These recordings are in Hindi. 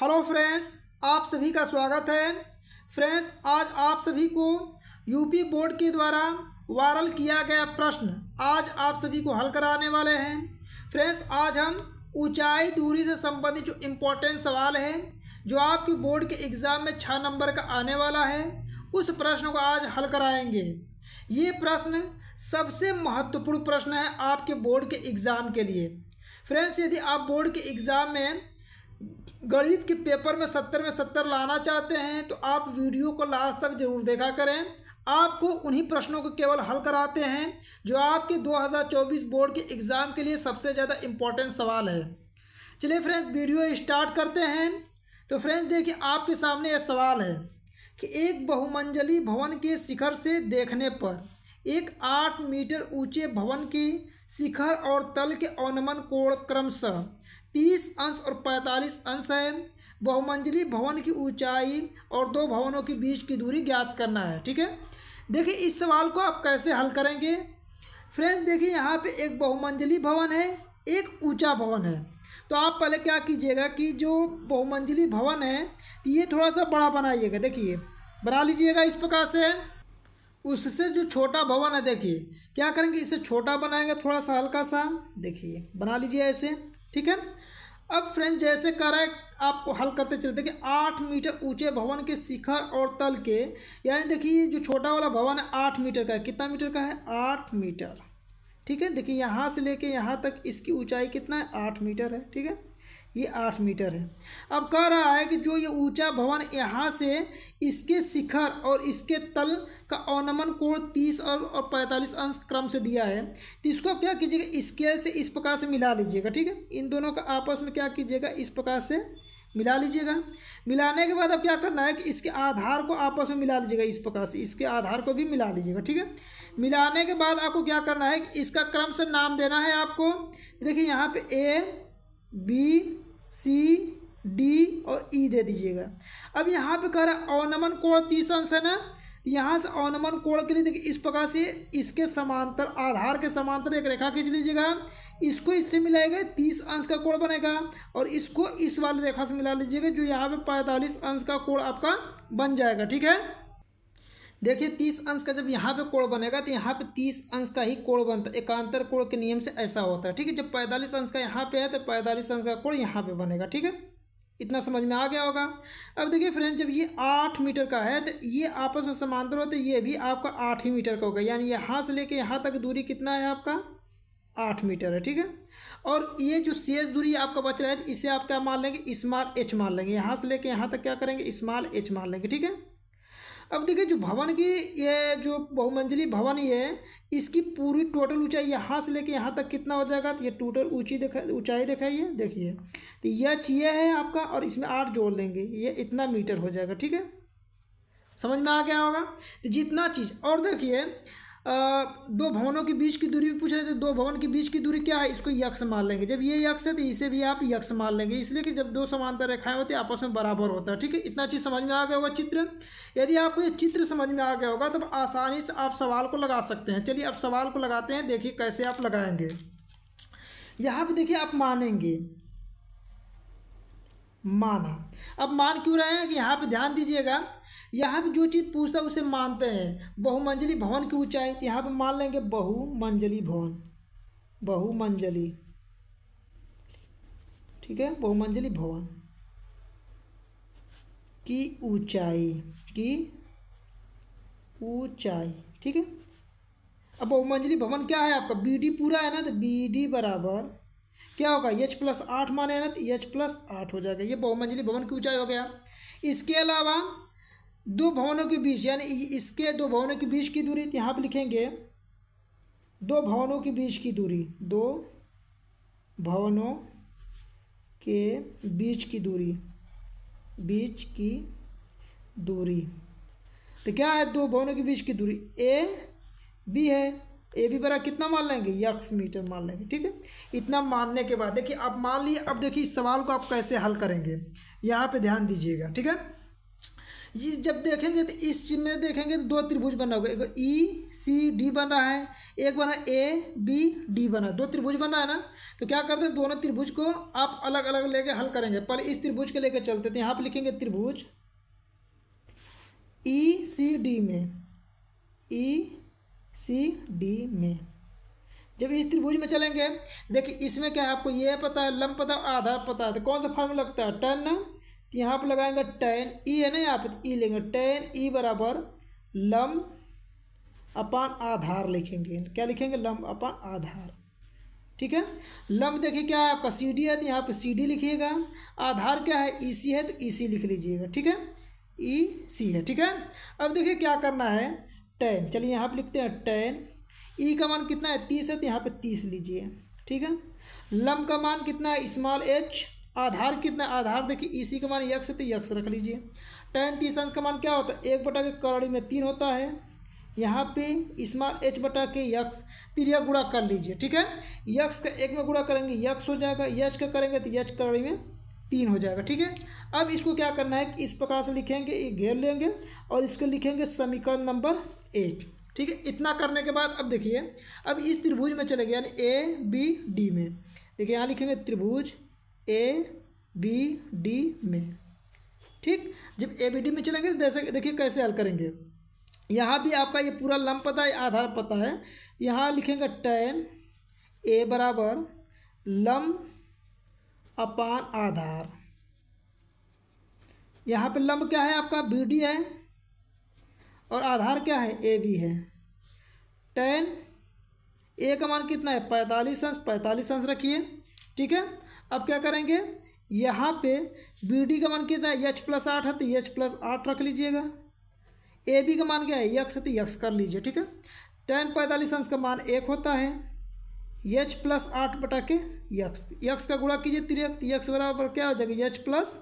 हेलो फ्रेंड्स आप सभी का स्वागत है फ्रेंड्स आज आप सभी को यूपी बोर्ड के द्वारा वायरल किया गया प्रश्न आज आप सभी को हल कराने वाले हैं फ्रेंड्स आज हम ऊंचाई दूरी से संबंधित जो इम्पोर्टेंट सवाल है जो आपके बोर्ड के एग्ज़ाम में छः नंबर का आने वाला है उस प्रश्न को आज हल कराएंगे ये प्रश्न सबसे महत्वपूर्ण प्रश्न है आपके बोर्ड के एग्ज़ाम के लिए फ्रेंड्स यदि आप बोर्ड के एग्ज़ाम में गणित के पेपर में सत्तर में सत्तर लाना चाहते हैं तो आप वीडियो को लास्ट तक जरूर देखा करें आपको उन्हीं प्रश्नों को केवल हल कराते हैं जो आपके 2024 बोर्ड के एग्ज़ाम के लिए सबसे ज़्यादा इम्पोर्टेंट सवाल है चलिए फ्रेंड्स वीडियो स्टार्ट करते हैं तो फ्रेंड्स देखिए आपके सामने यह सवाल है कि एक बहुमंजली भवन के शिखर से देखने पर एक आठ मीटर ऊंचे भवन के शिखर और तल के अनुमन कोण क्रमशः तीस अंश और पैंतालीस अंश है बहुमंजिली भवन की ऊंचाई और दो भवनों के बीच की दूरी ज्ञात करना है ठीक है देखिए इस सवाल को आप कैसे हल करेंगे फ्रेंड्स देखिए यहाँ पे एक बहुमंजिली भवन है एक ऊंचा भवन है तो आप पहले क्या कीजिएगा कि जो बहुमंजिली भवन है ये थोड़ा सा बड़ा बनाइएगा देखिए बना लीजिएगा इस प्रकार से उससे जो छोटा भवन है देखिए क्या करेंगे इसे छोटा बनाएंगे थोड़ा सा हल्का सा देखिए बना लीजिए ऐसे ठीक है अब फ्रेंड जैसे कह रहा है आपको हल करते चलते देखिए आठ मीटर ऊंचे भवन के शिखर और तल के यानी देखिए जो छोटा वाला भवन है आठ मीटर का है कितना मीटर का है आठ मीटर ठीक है देखिए यहाँ से लेके यहाँ तक इसकी ऊंचाई कितना है आठ मीटर है ठीक है ये आठ मीटर है अब कह रहा है कि जो ये ऊंचा भवन यहाँ से इसके शिखर और इसके तल का अवनमन कोण तीस और, और पैंतालीस अंश क्रम से दिया है तो इसको आप क्या कीजिएगा स्केल से इस प्रकार से मिला लीजिएगा ठीक है इन दोनों का आपस में क्या कीजिएगा इस प्रकार से मिला लीजिएगा मिलाने के बाद अब क्या करना है कि इसके आधार को आपस में मिला लीजिएगा इस प्रकार से इसके आधार को भी मिला लीजिएगा ठीक है मिलाने के बाद आपको क्या करना है कि इसका क्रम से नाम देना है आपको देखिए यहाँ पे ए बी सी डी और ई e दे दीजिएगा अब यहाँ पे कह रहा है अवनमन कोण तीस अंश है ना यहाँ से अवनमन कोण के लिए देखिए इस प्रकार से इसके समांतर आधार के समांतर एक रेखा खींच लीजिएगा इसको इससे मिलाएगा तीस अंश का कोण बनेगा और इसको इस वाली रेखा से मिला लीजिएगा जो यहाँ पे पैंतालीस अंश का कोण आपका बन जाएगा ठीक है देखिए तीस अंश का जब यहाँ पे कोण बनेगा तो यहाँ पे तीस अंश का ही कोण बनता है एकांतर कोण के नियम से ऐसा होता है ठीक है जब पैंतालीस अंश का यहाँ पे है तो पैंतालीस अंश का कोण यहाँ पे बनेगा ठीक है इतना समझ में आ गया होगा अब देखिए फ्रेंड जब ये आठ मीटर का है तो ये आपस में समांतर हो तो ये भी आपका आठ ही मीटर का होगा यानी यहाँ से लेके यहाँ तक दूरी कितना है आपका आठ मीटर है ठीक है और ये जो शेष दूरी आपका बच रहा है इसे आप क्या मान लेंगे स्मॉल एच मान लेंगे यहाँ से लेके यहाँ तक क्या करेंगे स्मॉल एच मान लेंगे ठीक है अब देखिए जो भवन की ये जो बहुमंजिली भवन ये इसकी पूरी टोटल ऊंचाई यहाँ से लेके यहाँ तक कितना हो जाएगा तो ये टोटल ऊंची दिखाई ऊंचाई दिखाइए देखिए तो यह चिया है आपका और इसमें आठ जोड़ लेंगे ये इतना मीटर हो जाएगा ठीक है समझ में आ गया होगा तो जितना चीज़ और देखिए दो भवनों के बीच की दूरी भी पूछ रहे थे दो भवन के बीच की दूरी क्या है इसको यक्ष मान लेंगे जब ये यक्ष है तो इसे भी आप यक्ष मान लेंगे इसलिए कि जब दो समांतर रेखाएं होती है आपस में बराबर होता है ठीक है इतना चीज़ समझ में आ गया होगा चित्र यदि आपको ये चित्र समझ में आ गया होगा तब आसानी से आप सवाल को लगा सकते हैं चलिए अब सवाल को लगाते हैं देखिए कैसे आप लगाएंगे यहाँ पर देखिए आप मानेंगे माना अब मान क्यों रहे हैं कि यहाँ पर ध्यान दीजिएगा यहाँ पर जो चीज़ पूछता है उसे मानते हैं बहुमंजली भवन की ऊंचाई यहाँ पर मान लेंगे बहुमंजली भवन बहुमंजली ठीक है बहुमंजली भवन की ऊंचाई की ऊंचाई ठीक है अब बहुमंजली भवन क्या है आपका बी डी पूरा है ना तो बी डी बराबर क्या होगा एच प्लस आठ माने ना तो एच प्लस आठ हो जाएगा ये बहुमंजली भवन की ऊंचाई हो गया इसके अलावा दो भवनों के बीच यानी इसके दो भवनों के बीच की दूरी यहाँ पर लिखेंगे दो भवनों के बीच की दूरी दो भवनों के बीच की दूरी बीच की दूरी तो क्या है दो भवनों के बीच की दूरी ए बी है ए बी बरा कितना मान लेंगे यक्स मीटर मान लेंगे ठीक है इतना मानने के बाद देखिए अब मान लिए अब देखिए इस सवाल को आप कैसे हल करेंगे यहाँ पे ध्यान दीजिएगा ठीक है ये जब देखेंगे तो इस चीज में देखेंगे तो दो त्रिभुज बना होगा एक ई सी डी बन रहा है एक बना ए बी डी बना दो त्रिभुज बना है ना तो क्या करते हैं दोनों त्रिभुज को आप अलग अलग लेके हल करेंगे पहले इस त्रिभुज के लेके चलते थे यहाँ पर लिखेंगे त्रिभुज ई सी डी में ई सी डी में जब इस त्रिभुज में चलेंगे देखिए इसमें क्या है आपको ये पता है लंब पता है आधार पता है तो कौन सा फॉर्मूला लगता है टन तो यहाँ पर लगाएंगे टेन ई e है ना यहाँ पर ई e लेंगे टेन ई e बराबर लम अपान आधार लिखेंगे क्या लिखेंगे लम अपान आधार ठीक है लम देखिए क्या है आपका सी डी है तो यहाँ पर सी डी लिखिएगा आधार क्या है ई सी है तो ई सी लिख लीजिएगा ठीक है ई सी है ठीक है अब देखिए क्या करना है टेन चलिए यहाँ पर लिखते हैं टेन ई का मान कितना है तीस है तो यहाँ पर तीस लीजिए ठीक है लम का मान कितना है स्मॉल एच आधार कितना आधार देखिए इसी e का मान यक्ष तो यक्ष रख लीजिए टेन तीस अंश का मान क्या होता है एक बटा के करड़ी में तीन होता है यहाँ पे स्मॉल एच बटा के यक्स त्रिया गुड़ा कर लीजिए ठीक है यक्स का एक में गुड़ा करेंगे यक्स हो जाएगा यच का करेंगे तो यच करड़ी में तीन हो जाएगा ठीक है अब इसको क्या करना है कि इस प्रकार से लिखेंगे घेर लेंगे और इसको लिखेंगे समीकरण नंबर एक ठीक है इतना करने के बाद अब देखिए अब इस त्रिभुज में चले गए यानी ए बी डी में देखिए यहाँ लिखेंगे त्रिभुज ए बी डी में ठीक जब ए बी डी में चलेंगे तो जैसे देखिए कैसे हल करेंगे यहाँ भी आपका ये पूरा लम पता है आधार पता है यहाँ लिखेंगे टेन ए बराबर लम अपान आधार यहाँ पे लंब क्या है आपका बी डी है और आधार क्या है ए बी है टेन ए का मान कितना है पैंतालीस अंश पैंतालीस अंश रखिए ठीक है अब क्या करेंगे यहाँ पे बी डी का मान कितना है एच प्लस आठ है तो एच प्लस आठ रख लीजिएगा ए बी का मान क्या है यक्स है तो यक्स कर लीजिए ठीक है टेन पैंतालीस अंश का मान एक होता है एच प्लस आठ बटा के यक्स यक्स का गुणा कीजिए तिर यक्स तो बराबर क्या हो जाएगा एच प्लस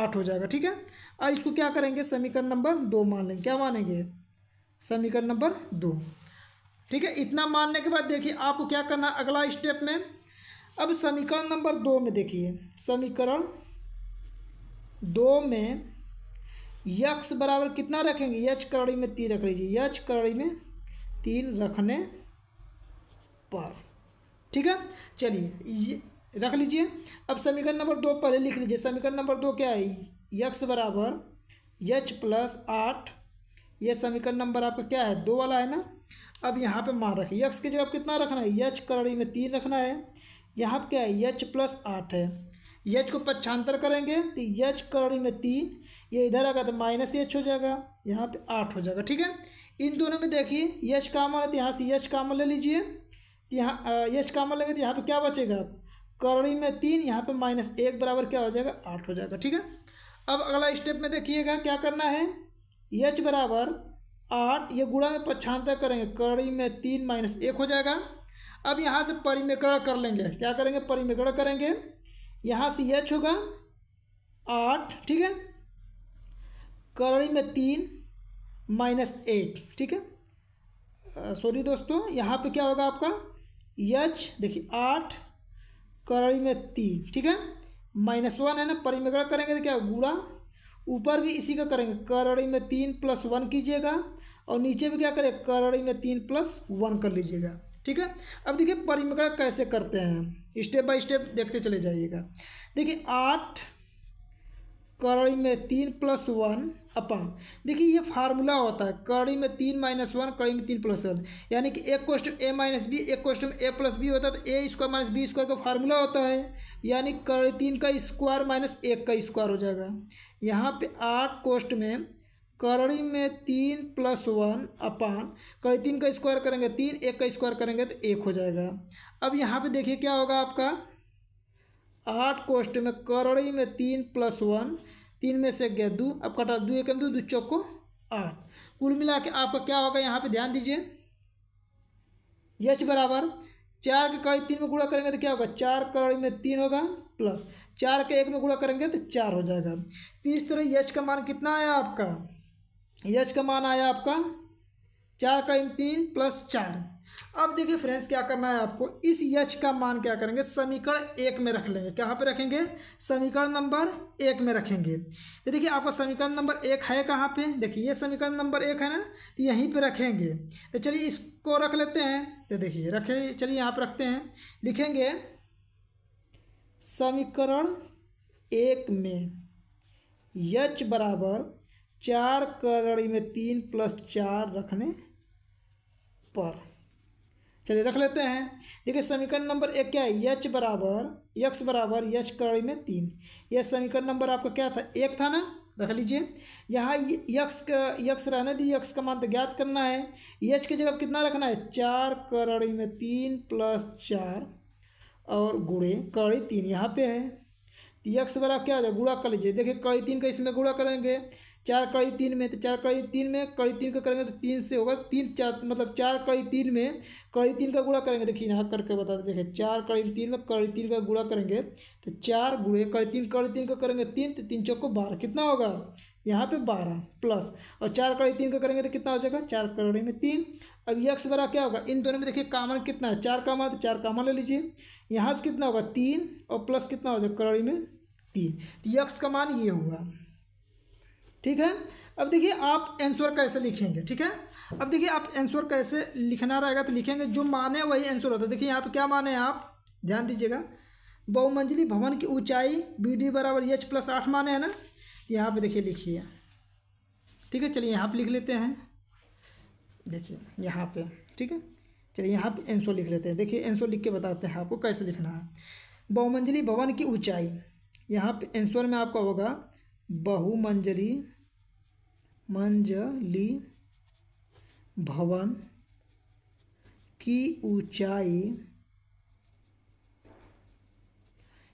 आठ हो जाएगा ठीक है और इसको क्या करेंगे समीकरण नंबर दो मान लेंगे क्या मानेंगे समीकरण नंबर दो ठीक है इतना मानने के बाद देखिए आपको क्या करना अगला स्टेप में अब समीकरण नंबर दो में देखिए समीकरण दो में यक्स बराबर कितना रखेंगे यच करड़ी में तीन रख लीजिए यच करड़ी में तीन रखने पर ठीक है चलिए रख लीजिए अब समीकरण नंबर दो पहले लिख लीजिए समीकरण नंबर दो क्या है यक्स बराबर यच प्लस आठ यह समीकरण नंबर आपका क्या है दो वाला है ना अब यहाँ पे मान रखिए यक्स की जगह कितना रखना है यच करड़ी में तीन रखना है यहाँ पर क्या है यच प्लस आठ है यच को पक्षांतर करेंगे तो यच कड़ी में तीन ये इधर आएगा तो माइनस एच हो जाएगा यहाँ पे आठ हो जाएगा ठीक है इन दोनों में देखिए यच कामन है तो यहाँ से यच कामन ले लीजिए तो यहाँ यच कामन लेंगे तो यहाँ पे क्या बचेगा करड़ी में तीन यहाँ पे माइनस एक बराबर क्या हो जाएगा आठ हो जाएगा ठीक है अब अगला स्टेप में देखिएगा क्या करना है यच बराबर आठ ये गुड़ा में पक्षांतर करेंगे करड़ी में तीन माइनस एक हो जाएगा अब यहाँ से परिमिकरण कर लेंगे क्या करेंगे परिमिकरण करेंगे यहाँ से एच होगा आठ ठीक है करड़ी में तीन माइनस एट ठीक है सॉरी दोस्तों यहाँ पे क्या होगा आपका यच देखिए आठ करड़ी में तीन ठीक है माइनस वन है ना परिमिकरण करेंगे तो क्या गुड़ा ऊपर भी इसी का करेंगे करड़ी में तीन प्लस वन कीजिएगा और नीचे भी क्या करें करड़ी में तीन प्लस वन कर लीजिएगा ठीक है अब देखिए परिमिकरण कैसे करते हैं स्टेप बाय स्टेप देखते चले जाइएगा देखिए आठ कड़ी में तीन प्लस वन अपन देखिए ये फार्मूला होता है कड़ी में तीन माइनस वन कड़ी में तीन प्लस वन यानी कि एक क्वेश्चन ए माइनस बी एक क्वेश्चन ए प्लस बी होता है तो A square minus B square का फार्मूला होता है यानी कड़ी तीन का स्क्वायर माइनस एक का स्क्वायर हो जाएगा यहाँ पे आठ कोष्ट में करड़ी में तीन प्लस वन अपान कर तीन का स्क्वायर करेंगे तीन एक का स्क्वायर करेंगे तो एक हो जाएगा अब यहाँ पे देखिए क्या होगा आपका आठ कोष्ट में करड़ी में तीन प्लस वन तीन में से गया दो अब कटा दो एक दो दो चौको आठ कुल मिला के आपका क्या होगा यहाँ पे ध्यान दीजिए यच बराबर चार के कड़ी तीन में गुड़ा करेंगे तो क्या होगा चार करड़ी में तीन होगा प्लस चार के एक में गुड़ा करेंगे तो चार हो जाएगा तीस तरह यच का मान कितना आया आपका यच का मान आया आपका चार का तीन प्लस चार अब देखिए फ्रेंड्स क्या करना है आपको इस यच का मान क्या करेंगे समीकरण एक में रख लेंगे कहाँ पे रखेंगे समीकरण नंबर एक में रखेंगे तो देखिए आपका समीकरण नंबर एक है कहाँ पे देखिए ये समीकरण नंबर एक है ना तो यहीं पे रखेंगे तो चलिए इसको रख लेते हैं तो देखिए रखें चलिए यहाँ पर रखते हैं लिखेंगे समीकरण एक में यच बराबर चार करड़ी में तीन प्लस चार रखने पर चलिए रख लेते हैं देखिए समीकरण नंबर एक क्या है यच बराबर यक्स बराबर यच करड़ी में तीन यह समीकरण नंबर आपका क्या था एक था ना रख लीजिए यहाँ यक्स का यक्स रहने दी यक्स का मान तो ज्ञात करना है यच की जगह कितना रखना है चार करड़ी में तीन प्लस चार और गुड़े कड़ी तीन यहाँ पे है यक्स तो बराबर क्या हो जाए गुड़ा कर लीजिए देखिए कड़ी तीन का इसमें गुड़ा करेंगे चार कड़ी तीन में तो चार कड़ी तीन में कड़ी तीन का करेंगे तो तीन से होगा तो तीन चार मतलब चार कड़ी तीन में कड़ी तीन का गुड़ा करेंगे देखिए यहाँ करके बता दें देखिए चार कड़ी तीन में कड़ी तीन का गुड़ा करेंगे तो चार गुड़े कड़ी तीन कड़ी तीन का करेंगे तीन तो तीन चौको बारह कितना होगा यहाँ पे बारह प्लस और चार कड़ी तीन का करेंगे तो कितना हो जाएगा चार कड़ी में तीन अब यक्स बड़ा क्या होगा इन दोनों में देखिए कामन कितना है चार कामन तो चार कामन ले लीजिए यहाँ से कितना होगा तीन और प्लस कितना हो जाएगा कड़ी में तीन तो यक्स का मान ये हुआ ठीक है अब देखिए आप आंसर कैसे लिखेंगे ठीक है अब देखिए आप आंसर कैसे लिखना रहेगा तो लिखेंगे जो माने वही आंसर होता है देखिए यहाँ पर क्या माने आप ध्यान दीजिएगा बहुमंजिली भवन की ऊंचाई बी डी बराबर एच प्लस आठ माने है ना यहाँ पे देखिए लिखिए ठीक है चलिए यहाँ पे लिख लेते हैं देखिए यहाँ पे ठीक है चलिए यहाँ पे आंसर लिख लेते हैं देखिए आंसर लिख के बताते हैं आपको कैसे लिखना है बहुमंजिली भवन की ऊँचाई यहाँ पे आंसर में आपका होगा बहुमंजरी मंजली भवन की ऊंचाई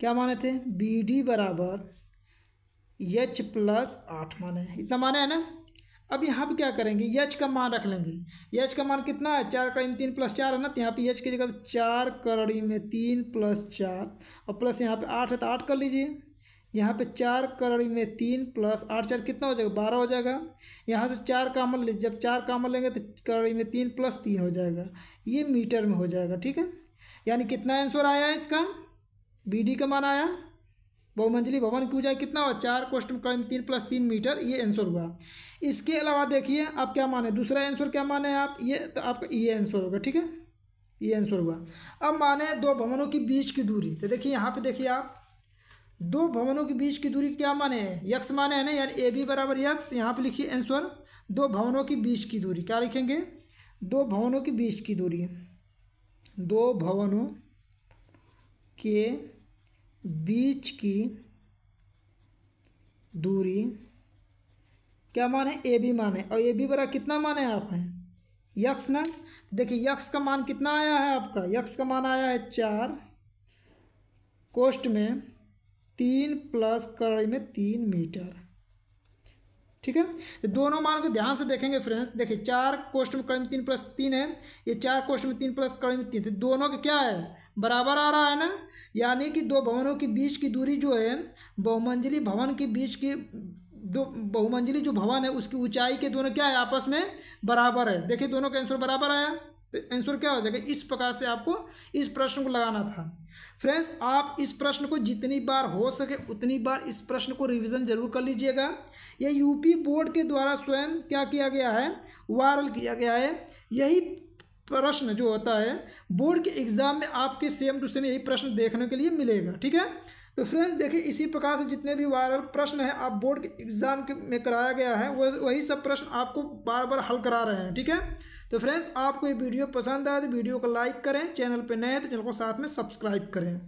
क्या माने थे बी डी बराबर यच प्लस आठ माने इतना माने है ना अब यहाँ पे क्या करेंगे यच का मान रख लेंगे यच का मान कितना है चार कड़ी में तीन प्लस चार है ना तो यहाँ पे यच की जगह चार कड़ी में तीन प्लस चार और प्लस यहाँ पे आठ है तो आठ कर लीजिए यहाँ पे चार करड़ी में तीन प्लस आठ चार कितना हो जाएगा बारह हो जाएगा यहाँ से चार कामल ले जब चार कामल लेंगे तो कड़ी में तीन प्लस तीन हो जाएगा ये मीटर में हो जाएगा ठीक है यानी कितना आंसर आया है इसका बी डी का मान आया बहुमंजली भवन की ऊंचाई कितना हुआ चार क्वेश्चन कड़ी में तीन प्लस तीन मीटर ये आंसर हुआ इसके अलावा देखिए आप क्या माने दूसरा आंसर क्या माने आप ये तो आपका ये आंसर होगा ठीक है ये आंसर हुआ अब माने दो भवनों के बीच की दूरी तो देखिए यहाँ पर देखिए आप दो भवनों के बीच की दूरी क्या माने है यक्स माने है ना यार ए बी बराबर यक्स यहाँ पे लिखिए आंसर दो भवनों के बीच की दूरी क्या लिखेंगे दो भवनों के बीच की दूरी दो भवनों के बीच की दूरी क्या माने ए बी माने और ए बी बराबर कितना माने आप हैं यक्स ना देखिए यक्स का मान कितना आया है आपका यक्स का मान आया है चार कोष्ट में तीन प्लस कड़ाई में तीन मीटर ठीक है दोनों मान को ध्यान से देखेंगे फ्रेंड्स देखिए चार कोष्ट में कड़ी में तीन प्लस तीन है ये चार कोष्ट में तीन प्लस कड़ी में तीन तो दोनों का क्या है बराबर आ रहा है ना यानी कि दो भवनों के बीच की दूरी जो है बहुमंजिली भवन के बीच की दो बहुमंजिली जो भवन है उसकी ऊंचाई के दोनों क्या है आपस में बराबर है देखिए दोनों का आंसर बराबर आया तो आंसर क्या हो जाएगा इस प्रकार से आपको इस प्रश्न को लगाना था फ्रेंड्स आप इस प्रश्न को जितनी बार हो सके उतनी बार इस प्रश्न को रिवीजन जरूर कर लीजिएगा यह यूपी बोर्ड के द्वारा स्वयं क्या किया गया है वायरल किया गया है यही प्रश्न जो होता है बोर्ड के एग्जाम में आपके सेम टू सेम यही प्रश्न देखने के लिए मिलेगा ठीक है तो फ्रेंड्स देखिए इसी प्रकार से जितने भी वायरल प्रश्न हैं आप बोर्ड के एग्ज़ाम में कराया गया है वह वही सब प्रश्न आपको बार बार हल करा रहे हैं ठीक है तो फ्रेंड्स आपको ये वीडियो पसंद आए तो वीडियो को लाइक करें चैनल पर नए हैं तो चैनल को साथ में सब्सक्राइब करें